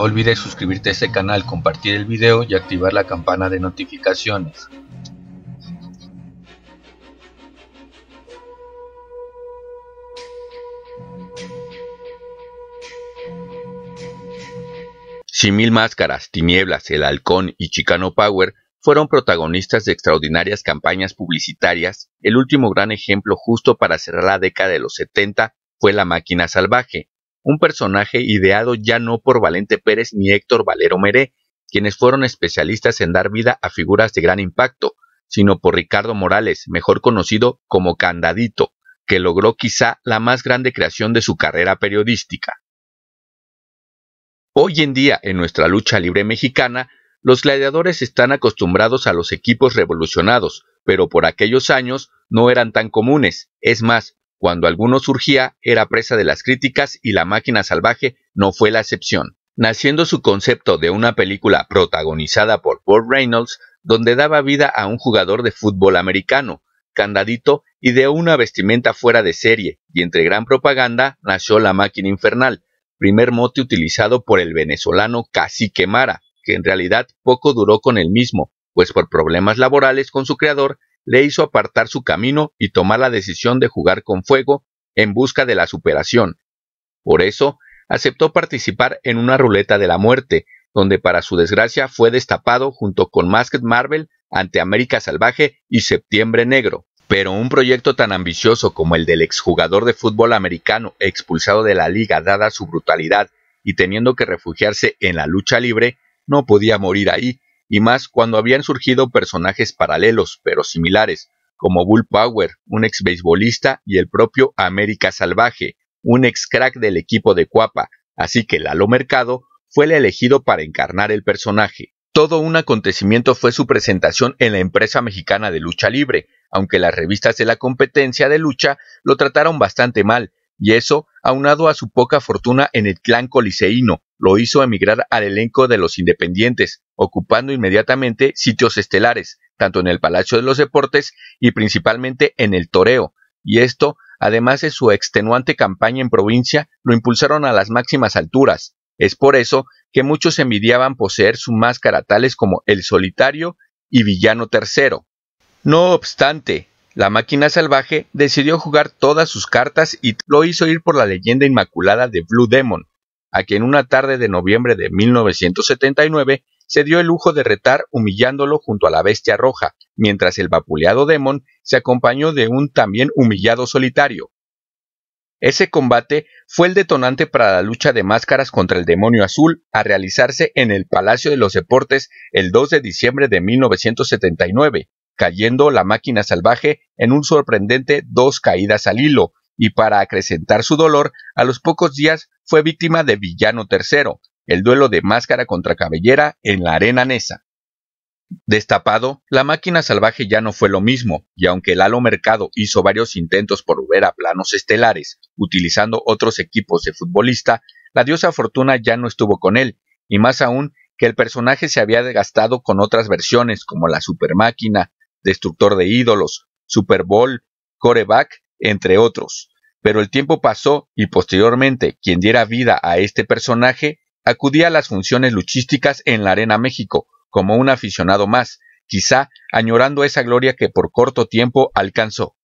No olvides suscribirte a este canal, compartir el video y activar la campana de notificaciones. Si Mil Máscaras, Tinieblas, El Halcón y Chicano Power fueron protagonistas de extraordinarias campañas publicitarias, el último gran ejemplo justo para cerrar la década de los 70 fue La Máquina Salvaje, un personaje ideado ya no por Valente Pérez ni Héctor Valero Meré, quienes fueron especialistas en dar vida a figuras de gran impacto, sino por Ricardo Morales, mejor conocido como Candadito, que logró quizá la más grande creación de su carrera periodística. Hoy en día, en nuestra lucha libre mexicana, los gladiadores están acostumbrados a los equipos revolucionados, pero por aquellos años no eran tan comunes. Es más, cuando alguno surgía, era presa de las críticas y La máquina salvaje no fue la excepción, naciendo su concepto de una película protagonizada por Paul Reynolds, donde daba vida a un jugador de fútbol americano, candadito y de una vestimenta fuera de serie, y entre gran propaganda nació La máquina infernal, primer mote utilizado por el venezolano Casi Mara, que en realidad poco duró con el mismo, pues por problemas laborales con su creador le hizo apartar su camino y tomar la decisión de jugar con fuego en busca de la superación. Por eso, aceptó participar en una ruleta de la muerte, donde para su desgracia fue destapado junto con Masked Marvel ante América Salvaje y Septiembre Negro. Pero un proyecto tan ambicioso como el del exjugador de fútbol americano expulsado de la liga dada su brutalidad y teniendo que refugiarse en la lucha libre, no podía morir ahí, y más cuando habían surgido personajes paralelos pero similares, como Bull Power, un ex beisbolista, y el propio América Salvaje, un ex crack del equipo de Cuapa, así que Lalo Mercado fue el elegido para encarnar el personaje. Todo un acontecimiento fue su presentación en la empresa mexicana de lucha libre, aunque las revistas de la competencia de lucha lo trataron bastante mal, y eso, aunado a su poca fortuna en el clan coliseíno, lo hizo emigrar al elenco de los Independientes, ocupando inmediatamente sitios estelares, tanto en el Palacio de los Deportes y principalmente en el Toreo, y esto, además de su extenuante campaña en provincia, lo impulsaron a las máximas alturas. Es por eso que muchos envidiaban poseer su máscara tales como el solitario y villano tercero. No obstante, la máquina salvaje decidió jugar todas sus cartas y lo hizo ir por la leyenda inmaculada de Blue Demon, a quien una tarde de noviembre de 1979 se dio el lujo de retar humillándolo junto a la bestia roja, mientras el vapuleado Demon se acompañó de un también humillado solitario. Ese combate fue el detonante para la lucha de máscaras contra el demonio azul a realizarse en el Palacio de los Deportes el 2 de diciembre de 1979, cayendo la máquina salvaje en un sorprendente dos caídas al hilo, y para acrecentar su dolor, a los pocos días fue víctima de Villano III, el duelo de máscara contra cabellera en la arena nesa. Destapado, la máquina salvaje ya no fue lo mismo, y aunque Lalo Mercado hizo varios intentos por volver a planos estelares, utilizando otros equipos de futbolista, la diosa Fortuna ya no estuvo con él, y más aún que el personaje se había desgastado con otras versiones como la Super Máquina, destructor de ídolos, Super Bowl, coreback, entre otros. Pero el tiempo pasó y posteriormente quien diera vida a este personaje acudía a las funciones luchísticas en la Arena México, como un aficionado más, quizá añorando esa gloria que por corto tiempo alcanzó.